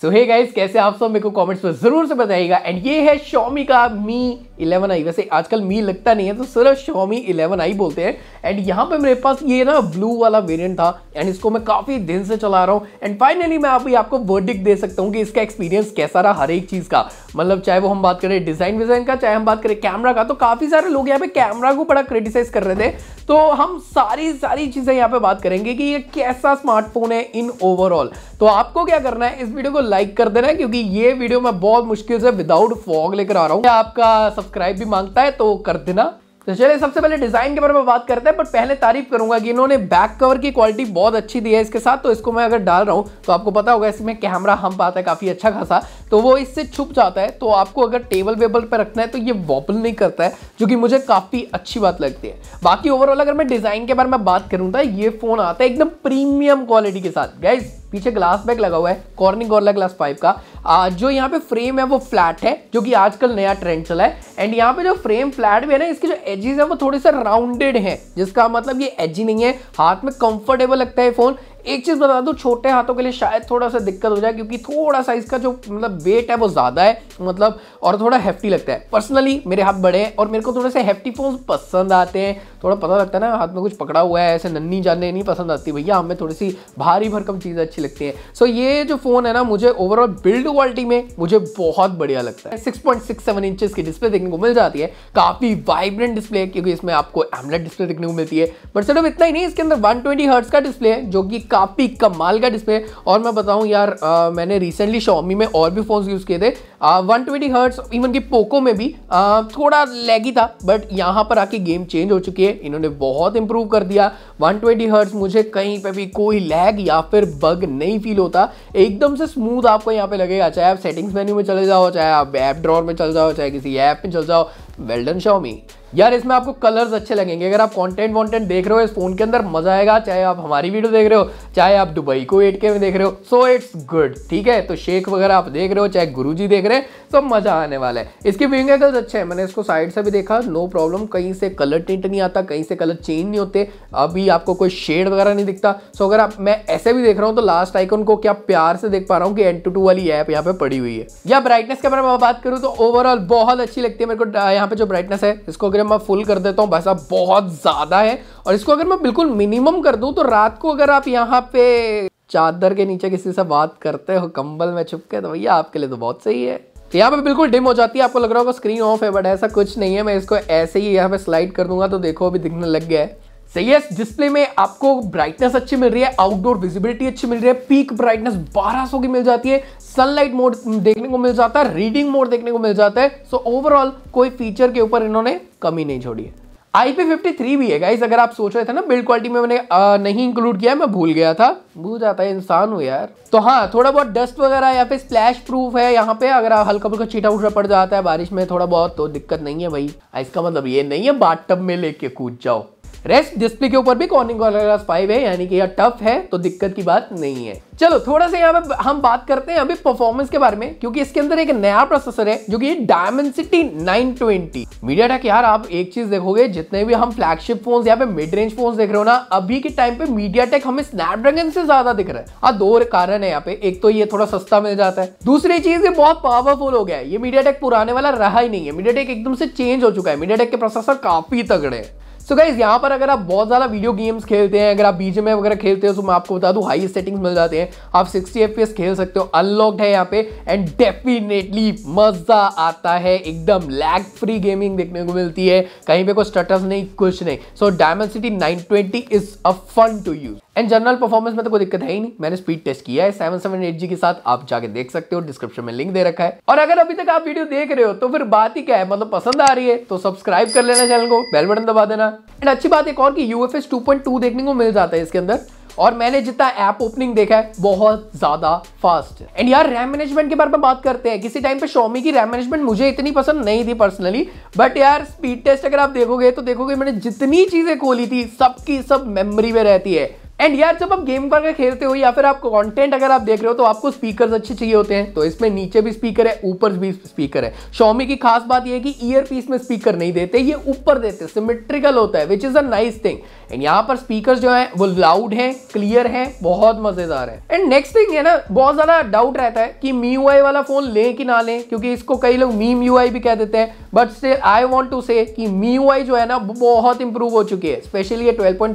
सो hey guys कैसे आप सब मेरे को कमेंट्स में जरूर से बताइएगा एंड ये है शॉमी का मी 11 आई वैसे आजकल मी लगता नहीं है तो सिर्फ शॉमी 11 आई बोलते हैं एंड यहाँ पे मेरे पास ये ना ब्लू वाला वेरिएंट था एंड इसको मैं काफ़ी दिन से चला रहा हूँ एंड फाइनली मैं अभी आपको वर्डिक दे सकता हूँ कि इसका एक्सपीरियंस कैसा रहा हर एक चीज़ का मतलब चाहे वो हम बात करें डिज़ाइन विज़ाइन का चाहे हम बात करें कैमरा का तो काफ़ी सारे लोग यहाँ पे कैमरा को बड़ा क्रिटिसाइज कर रहे थे तो हम सारी सारी चीज़ें यहाँ पे बात करेंगे कि ये कैसा स्मार्टफोन है इन ओवरऑल तो आपको क्या करना है इस वीडियो को लाइक कर देना है क्योंकि ये वीडियो मैं बहुत मुश्किल से विदाउट फॉग लेकर आ रहा हूँ आपका सब्सक्राइब भी मांगता है तो कर देना तो चलिए सबसे पहले डिज़ाइन के बारे में बात करते हैं बट पहले तारीफ करूंगा कि इन्होंने बैक कवर की क्वालिटी बहुत अच्छी दी है इसके साथ तो इसको मैं अगर डाल रहा हूँ तो आपको पता होगा इसमें कैमरा हम पाता है काफ़ी अच्छा खासा तो वो इससे छुप जाता है तो आपको अगर टेबल वेबल पर रखना है तो ये वॉपल नहीं करता है जो कि मुझे काफ़ी अच्छी बात लगती है बाकी ओवरऑल अगर मैं डिज़ाइन के बारे में बात करूँ तो ये फ़ोन आता है एकदम प्रीमियम क्वालिटी के साथ गैस पीछे ग्लास बैक लगा हुआ है कॉर्निंग गोरला ग्लास पाइप का आ, जो यहाँ पे फ्रेम है वो फ्लैट है जो कि आजकल नया ट्रेंड चला है एंड यहाँ पे जो फ्रेम फ्लैट भी है ना इसके जो एजेस है वो थोड़े से राउंडेड हैं जिसका मतलब ये एजी नहीं है हाथ में कंफर्टेबल लगता है फ़ोन एक चीज़ बता दूँ छोटे हाथों के लिए शायद थोड़ा सा दिक्कत हो जाए क्योंकि थोड़ा सा इसका जो मतलब वेट है वो ज़्यादा है मतलब और थोड़ा हेफ्टी लगता है पर्सनली मेरे हाथ बड़े हैं और मेरे को थोड़े से हेफ्टी फोन पसंद आते हैं थोड़ा पता लगता है ना हाथ में कुछ पकड़ा हुआ है ऐसे नन्नी जाने नहीं पसंद आती भैया हमें थोड़ी सी भारी भरकम चीज़ें अच्छी लगती हैं सो ये जो फ़ोन है ना मुझे ओवरऑल बिल्ड क्वालिटी में मुझे बहुत बढ़िया लगता है six point six seven inches की डिस्प्ले देखने को मिल जाती है काफ़ी वाइब्रेंट डिस्प्ले है क्योंकि इसमें आपको एमलेट डिस्प्ले देखने को मिलती है बट सिर्फ इतना ही नहीं इसके अंदर वन ट्वेंटी हर्ट्स का डिस्प्ले है जो कि काफ़ी कमाल का डिस्प्ले और मैं बताऊँ यार आ, मैंने रिसेंटली शॉमी में और भी फ़ोन यूज़ किए थे वन ट्वेंटी हर्ट्स इवन की पोको में भी आ, थोड़ा लैगी था बट यहाँ पर आके गेम चेंज हो चुकी है इन्होंने बहुत इंप्रूव कर दिया वन ट्वेंटी हर्ट्स मुझे कहीं पर भी कोई लैग या फिर बग नहीं फील होता एकदम से स्मूथ आपको यहाँ पे लगेगा चाहे आप सेटिंग्स मेन्यू में चले जाओ चाहे आप ऐप ड्रॉर में चल जाओ चाहे किसी ऐप में चल जाओ वेल्डन शॉमी यार इसमें आपको कलर्स अच्छे लगेंगे अगर आप कंटेंट वॉन्टेंट देख रहे हो इस फोन के अंदर मजा आएगा चाहे आप हमारी वीडियो देख रहे हो चाहे आप दुबई को एट में देख रहे हो सो इट्स गुड ठीक है तो शेख वगैरह आप देख रहे हो चाहे गुरु जी देख रहे हैं सब तो मजा आने वाला है इसके व्यूइंग एंगल्स अच्छे हैं मैंने इसको साइड से भी देखा नो प्रॉब्लम कहीं से कलर टिंट नहीं आता कहीं से कलर चेंज नहीं होते अभी आपको कोई शेड वगैरह नहीं दिखता सो अगर आप मैं ऐसे भी देख रहा हूँ तो लास्ट आइकन को क्या प्यार से देख पा रहा हूँ कि एन टू टू वाली ऐप यहाँ पे पड़ी हुई है या ब्राइटनेस के बारे में बात करूँ तो ओवरऑल बहुत अच्छी लगती है मेरे को यहाँ पे जो ब्राइटनेस है इसको अगर मैं फुल कर देता हूँ भाई साहब बहुत ज़्यादा है और इसको अगर मैं बिल्कुल मिनिमम कर दूँ तो रात को अगर आप यहाँ पे चादर के नीचे किसी से बात करते हो कंबल में छुप के तो भैया आपके लिए तो बहुत सही है तो यहाँ पे बिल्कुल डिम हो जाती है आपको लग रहा होगा स्क्रीन ऑफ है बट ऐसा कुछ नहीं है मैं इसको ऐसे ही यहाँ पे स्लाइड कर दूंगा तो देखो अभी दिखने लग गया है सही है डिस्प्ले में आपको ब्राइटनेस अच्छी मिल रही है आउटडोर विजिबिलिटी अच्छी मिल रही है पीक ब्राइटनेस 1200 की मिल जाती है सनलाइट मोड देखने को मिल जाता है रीडिंग मोड देखने को मिल जाता है सो so, ओवरऑल कोई फीचर के ऊपर इन्होंने कमी नहीं छोड़ी है IP53 भी है गाइज अगर आप सोच रहे थे ना बिल्ड क्वालिटी में मैंने आ, नहीं इंक्लूड किया मैं भूल गया था भूल जाता है इंसान हूँ यार तो हाँ थोड़ा बहुत डस्ट वगैरह या फिर स्प्लैश प्रूफ है यहाँ पे अगर हल्का फुल्का चीटा उठा पड़ जाता है बारिश में थोड़ा बहुत तो दिक्कत नहीं है भाई इसका मतलब ये नहीं है बाट में लेके कूद जाओ रेस्ट डिस्प्ले के ऊपर भी कॉर्निंग कॉलर फाइव है यानी कि यह टफ है तो दिक्कत की बात नहीं है चलो थोड़ा सा यहाँ पे हम बात करते हैं अभी परफॉर्मेंस के बारे में क्योंकि इसके अंदर एक नया प्रोसेसर है जो कि डायमेंसिटी 920 मीडिया टेक यार आप एक चीज देखोगे जितने भी हम फ्लैगशिप फोन यहाँ पे मिड रेंज फोन देख रहे हो ना अभी के टाइम पे मीडिया टेक हमें स्नैपड्रैगन से ज्यादा दिख रहा है आ, हाँ, दो कारण है यहाँ पे एक तो ये थोड़ा सस्ता मिल जाता है दूसरी चीज ये बहुत पावरफुल हो गया है ये मीडिया टेक पुराने वाला रहा ही नहीं है मीडिया टेक एकदम से चेंज हो चुका है मीडिया टेक के प्रोसेसर काफी तगड़े हैं सो गाइज यहाँ पर अगर आप बहुत ज़्यादा वीडियो गेम्स खेलते हैं अगर आप बीजे में वगैरह खेलते हो तो मैं आपको बता दूँ हाई सेटिंग्स मिल जाते हैं आप 60 एफ खेल सकते हो अनलॉक्ड है यहाँ पे एंड डेफिनेटली मज़ा आता है एकदम लैग फ्री गेमिंग देखने को मिलती है कहीं पर कोई स्टटस नहीं कुछ नहीं so Dimensity nine is a fun to use and general performance में तो कोई दिक्कत है ही नहीं मैंने स्पीड टेस्ट किया है सेवन सेवन एट जी के साथ आप जाके देख सकते हो डिस्क्रिप्शन में लिंक दे रखा है और अगर अभी तक आप वीडियो देख रहे हो तो फिर बात ही क्या है मतलब पसंद आ रही है तो सब्सक्राइब कर लेना चैनल को बेल बटन दबा देना एंड अच्छी बात एक और की यूएफएस टू देखने को मिल जाता है इसके अंदर और मैंने जितना ऐप ओपनिंग देखा है बहुत ज्यादा फास्ट एंड यार रैम मैनेजमेंट के बारे में बात करते हैं किसी टाइम पे शॉमी की रैम मैनेजमेंट मुझे इतनी पसंद नहीं थी पर्सनली बट यार स्पीड टेस्ट अगर आप देखोगे तो देखोगे मैंने जितनी चीजें खोली थी सबकी सब मेमोरी में रहती है एंड यार जब आप गेम वगैरह खेलते हो या फिर आप कंटेंट अगर आप देख रहे हो तो आपको स्पीकर्स अच्छे चाहिए होते हैं तो इसमें नीचे भी स्पीकर है ऊपर भी स्पीकर है शॉमी की खास बात यह है कि ईयर पीस में स्पीकर नहीं देते ये ऊपर देते सिमेट्रिकल होता है which is a nice thing and यहाँ पर स्पीकर जो है वो लाउड है क्लियर है बहुत मज़ेदार है एंड नेक्स्ट थिंग है ना बहुत ज़्यादा डाउट रहता है कि मी यू वाला फ़ोन लें कि ना लें क्योंकि इसको कई लोग मीम यू भी कह देते हैं but still I want to say me you जो है ना बहुत इंप्रूव हो चुकी है स्पेशली ये ट्वेल्व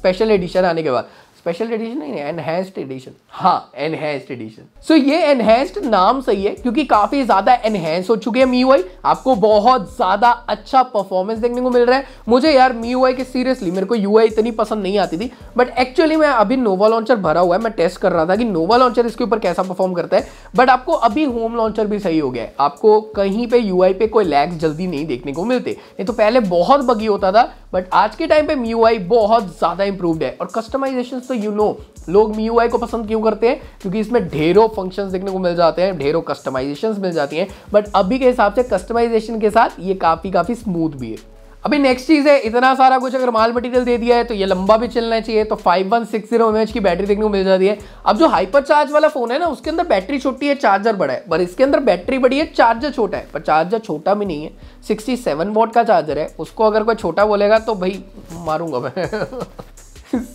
स्पेशल एडिशन आने के Silva स्पेशल एडिशन नहीं है एनहेंस्ड एडिशन हाँ एनहेंस्ड एडिशन सो ये एनहेंस्ड नाम सही है क्योंकि काफी ज्यादा एनहेंस हो चुके हैं मी आपको बहुत ज्यादा अच्छा परफॉर्मेंस देखने को मिल रहा है मुझे यार मी के सीरियसली मेरे को यू इतनी पसंद नहीं आती थी बट एक्चुअली मैं अभी नोवा लॉन्चर भरा हुआ है मैं टेस्ट कर रहा था कि नोवा लॉन्चर इसके ऊपर कैसा परफॉर्म करता है बट आपको अभी होम लॉन्चर भी सही हो गया है आपको कहीं पे यू पे कोई लैग्स जल्दी नहीं देखने को मिलते नहीं तो पहले बहुत बगी होता था बट आज के टाइम पे मी बहुत ज्यादा इंप्रूव्ड है और कस्टमाइजेशन तो तो यू नो लोग मी यू को पसंद क्यों करते हैं क्योंकि इसमें ढेरों फंक्शंस देखने को मिल जाते हैं ढेरों कस्टमाइजेशन मिल जाती हैं बट अभी के हिसाब से कस्टमाइजेशन के साथ ये काफ़ी काफ़ी स्मूथ भी है अभी नेक्स्ट चीज़ है इतना सारा कुछ अगर माल मटेरियल दे दिया है तो ये लंबा भी चलना चाहिए तो 5160 वन की बैटरी देखने को मिल जाती है अब जो हाइपर चार्ज वाला फोन है ना उसके अंदर बैटरी छोटी है चार्जर बड़ा है पर इसके अंदर बैटरी बड़ी है चार्जर छोटा है पर चार्जर छोटा भी नहीं है 67 सेवन का चार्जर है उसको अगर कोई छोटा बोलेगा तो भाई मारूंगा मैं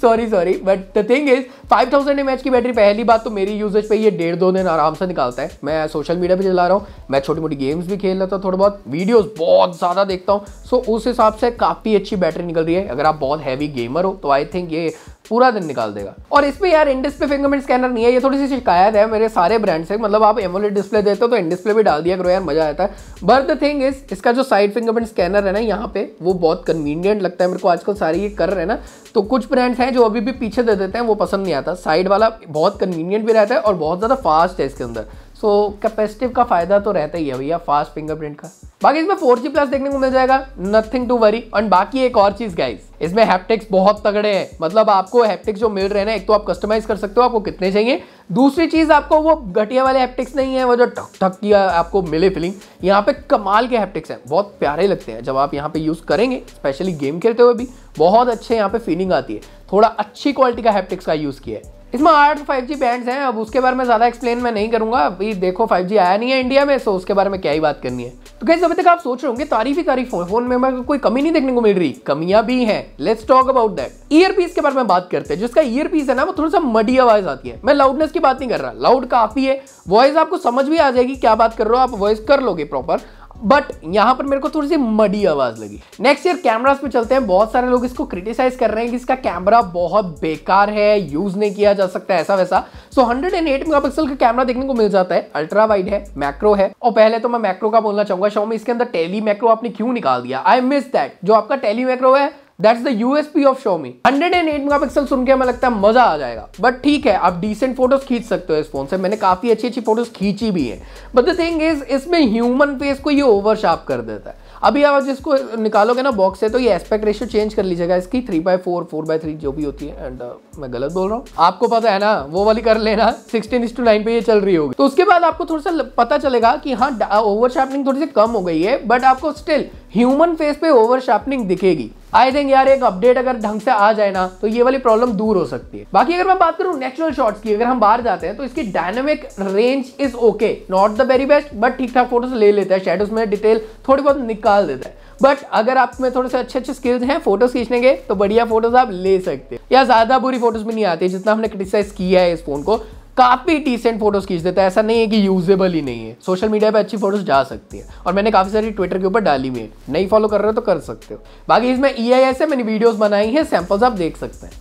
sorry sorry but the thing is 5000 thousand M की बैटरी पहली बात तो मेरी यूजेज पे ये डेढ़ दो दिन आराम से निकालता है मैं सोशल मीडिया पे चला रहा हूँ मैं छोटी मोटी गेम्स भी खेल लेता हूँ थोड़ा बहुत वीडियोस बहुत ज़्यादा देखता हूँ सो so, उस हिसाब से काफ़ी अच्छी बैटरी निकल रही है अगर आप बहुत हैवी गेमर हो तो आई थिंक ये पूरा दिन निकाल देगा और इस पर यार इन डिस्प्ले फिंगरप्रिंट स्कैनर नहीं है ये थोड़ी सी शिकायत है मेरे सारे ब्रांड से मतलब आप एमोलेड डिस्प्ले देते हो तो इन डिस्प्ले भी डाल दिया करो यार मजा आता है बट द थिंग इज इसका जो साइड फिंगरप्रिंट स्कैनर है ना यहाँ पे वो बहुत कन्वीनियंट लगता है मेरे को आजकल सारे ये कर रहे हैं ना तो कुछ ब्रांड्स हैं जो अभी भी पीछे दे देते हैं वो पसंद नहीं आता साइड वाला बहुत कन्वीनियंट भी रहता है और बहुत ज़्यादा फास्ट है इसके अंदर सो कैपेसिटिव का फ़ायदा तो रहता ही है भैया फास्ट फिंगरप्रिंट का बाकी इसमें फोर जी प्लस देखने को मिल जाएगा नथिंग टू वरी और बाकी एक और चीज़ गाइज इसमें हैप्टिक्स बहुत तगड़े हैं मतलब आपको हैप्टिक्स जो मिल रहे हैं ना एक तो आप कस्टमाइज कर सकते हो आपको कितने चाहिए दूसरी चीज़ आपको वो घटिया वाले हैप्टिक्स नहीं है वो जो ठक ठक की आपको मिले फीलिंग यहाँ पे कमाल के हैप्टिक्स हैं बहुत प्यारे लगते हैं जब आप यहाँ पे यूज़ करेंगे स्पेशली गेम खेलते हुए भी बहुत अच्छे यहाँ पे फीलिंग आती है थोड़ा अच्छी क्वालिटी का हैप्टिक्स का यूज़ किया है इसमें आठ फाइव जी बैंड हैं अब उसके बारे में ज़्यादा एक्सप्लेन मैं नहीं करूँगा अभी देखो फाइव जी आया नहीं है इंडिया में सो उसके बारे में क्या ही बात करनी है तो कैसे अभी तक आप सोच रहे होंगे तारीफ ही तारीफ फोन फोन में कोई कमी नहीं देखने को मिल रही कमियां भी हैं let's talk about that earpiece के बारे में बात करते हैं जिसका ईयर पीस है ना वो थोड़ा सा मडी आवाज आती है मैं लाउडनेस की बात नहीं कर रहा लाउड काफी है वॉइस आपको समझ भी आ जाएगी क्या बात कर रहे हो आप वॉइस कर लोगे प्रॉपर बट यहाँ पर मेरे को थोड़ी सी मडी आवाज़ लगी नेक्स्ट ईयर कैमराज पे चलते हैं बहुत सारे लोग इसको क्रिटिसाइज कर रहे हैं कि इसका कैमरा बहुत बेकार है यूज़ नहीं किया जा सकता ऐसा वैसा so hundred and eight pixel का कैमरा देखने को मिल जाता है अल्ट्रा वाइड है मैक्रो है और पहले तो मैं मैक्रो का बोलना चाहूंगा शो में इसके अंदर टेली मैक्रो आपने क्यों निकाल दिया आई मिस दैट जो आपका टेली मैक्रो है that's the USP of Xiaomi eight mega सुन के हमें लगता है मजा आ जाएगा बट ठीक है आप डिसेंट फोटोज खींच सकते हो इस फोन से मैंने काफी अच्छी अच्छी फोटोज खींची भी है बट द थिंग इज इसमें ह्यूमन फेस को ये ओवर शार्प कर देता है अभी आप जिसको निकालोगे ना बॉक्स से तो ये एस्पेक्ट रेशियो चेंज कर लीजिएगा इसकी three by four four by three जो भी होती है एंड uh, मैं गलत बोल रहा हूँ आपको पता है ना वो वाली कर लेना सिक्सटीन इंस टू नाइन पे ये चल रही होगी तो उसके बाद आपको थोड़ा सा पता चलेगा कि हाँ ओवर शार्पनिंग uh, थोड़ी सी कम हो गई है बट आपको स्टिल ह्यूमन फेस पे ओवर शार्पनिंग दिखेगी आई थिंक यार एक अपडेट अगर ढंग से आ जाए ना तो ये वाली प्रॉब्लम दूर हो सकती है बाकी अगर मैं बात करूँ नेचुरल शॉट्स की अगर हम बाहर जाते हैं तो इसकी dynamic range is okay not the very best but ठीक ठाक फोटोज ले लेते हैं शेडोज में डिटेल थोड़ी बहुत निकाल देता है बट अगर आप में थोड़े से अच्छे अच्छे स्किल्स हैं फोटोज खींचने के तो बढ़िया फोटोज आप ले सकते हैं या ज्यादा बुरी फोटोज भी नहीं आती जितना हमने क्रिटिसाइज किया है इस फोन को काफ़ी डिसेंट फोटोज़ खींच देता है ऐसा नहीं है कि यूजेबल ही नहीं है सोशल मीडिया पे अच्छी फोटोज़ जा सकती है और मैंने काफ़ी सारी ट्विटर के ऊपर डाली हुई है नहीं फॉलो कर रहे हो तो कर सकते हो बाकी इसमें ई आई ऐसे मैंने वीडियोज़ बनाई है सैम्पल्स आप देख सकते हैं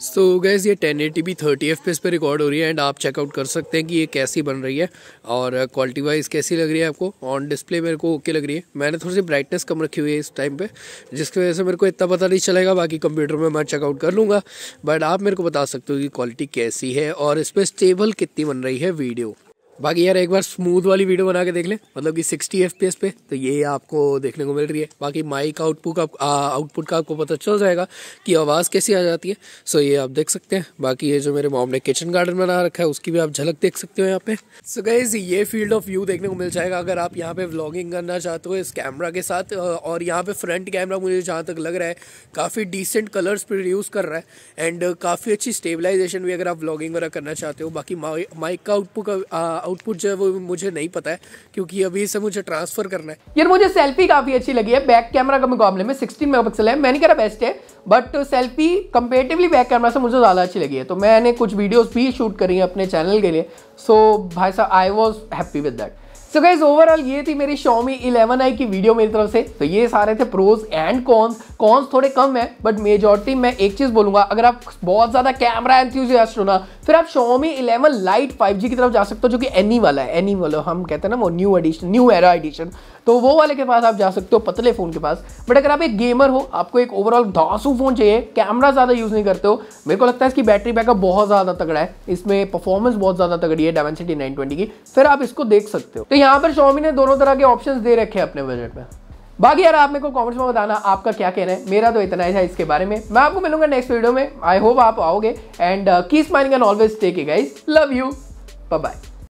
सो so गैस ये ten eighty P thirty F पे रिकॉर्ड हो रही है एंड आप चेकआउट कर सकते हैं कि ये कैसी बन रही है और क्वालिटी uh, वाइज कैसी लग रही है आपको ऑन डिस्प्ले मेरे को ओके लग रही है मैंने थोड़ी सी ब्राइटनेस कम रखी हुई है इस टाइम पे जिसकी वजह से मेरे को इतना पता नहीं चलेगा बाकी कंप्यूटर में मैं चेकआउट कर लूँगा बट आप मेरे को बता सकते हो कि क्वालिटी कैसी है और इस पर स्टेबल कितनी बन रही है वीडियो बाकी यार एक बार स्मूथ वाली वीडियो बना के देख ले मतलब कि 60 एफ पे तो ये आपको देखने को मिल रही है बाकी माइक आउटपुट का आउटपुट का आपको पता चल जाएगा कि आवाज़ कैसी आ जाती है सो ये आप देख सकते हैं बाकी ये जो मेरे मॉम ने किचन गार्डन बना रखा है उसकी भी आप झलक देख सकते हो यहाँ पे सो गाइज ये फील्ड ऑफ व्यू देखने को मिल जाएगा अगर आप यहाँ पे ब्लॉगिंग करना चाहते हो इस कैमरा के साथ और यहाँ पे फ्रंट कैमरा मुझे जहाँ तक लग रहा है काफ़ी डिसेंट कलर्स प्रोड्यूस कर रहा है एंड काफ़ी अच्छी स्टेबलाइजेशन भी अगर आप ब्लॉगिंग वगैरह करना चाहते हो बाकी माइक का आउटपुट आउटपुट जो है वो मुझे नहीं पता है क्योंकि अभी इसे मुझे ट्रांसफर करना है यार मुझे सेल्फी काफ़ी अच्छी लगी है बैक कैमरा का मुकाबले में सिक्सटीन मेगा है मैं नहीं कह रहा बेस्ट है but selfie comparatively back camera से मुझे ज़्यादा अच्छी लगी है तो मैंने कुछ वीडियोज़ भी शूट करी है अपने चैनल के लिए सो भाई साहब I was happy with that so guys overall ये थी मेरी Xiaomi 11i की वीडियो मेरी तरफ से तो ये सारे थे प्रोज एंड कॉन्स कॉन्स थोड़े कम है बट मेजोरिटी मैं एक चीज़ बोलूंगा अगर आप बहुत ज़्यादा कैमरा एंथ्यूजियास्ट हो ना फिर आप Xiaomi eleven lite five G की तरफ जा सकते हो जो कि एनी e वाला है एनी e वाला हम कहते हैं ना वो new edition new era edition तो वो वाले के पास आप जा सकते हो पतले फ़ोन के पास बट अगर आप एक गेमर हो आपको एक ओवरऑल धासू फ़ोन चाहिए कैमरा ज़्यादा यूज़ नहीं करते हो मेरे को लगता है इसकी बैटरी बैकअप बहुत ज़्यादा तगड़ा है इसमें परफॉर्मेंस बहुत ज़्यादा तगड़ी है डेवन नाइन की फिर आप इसको देख सकते हो तो यहाँ पर शोमी ने दोनों तरह के ऑप्शन दे रखे हैं अपने बजट में बाकी यार आप मेरे को कमेंट्स में बताना आपका क्या कहना है मेरा तो इतना ही था इसके बारे में मैं आपको मिलूंगा नेक्स्ट वीडियो में आई होप आप आओगे एंड कीस माइनिंग and always take a guys love you bye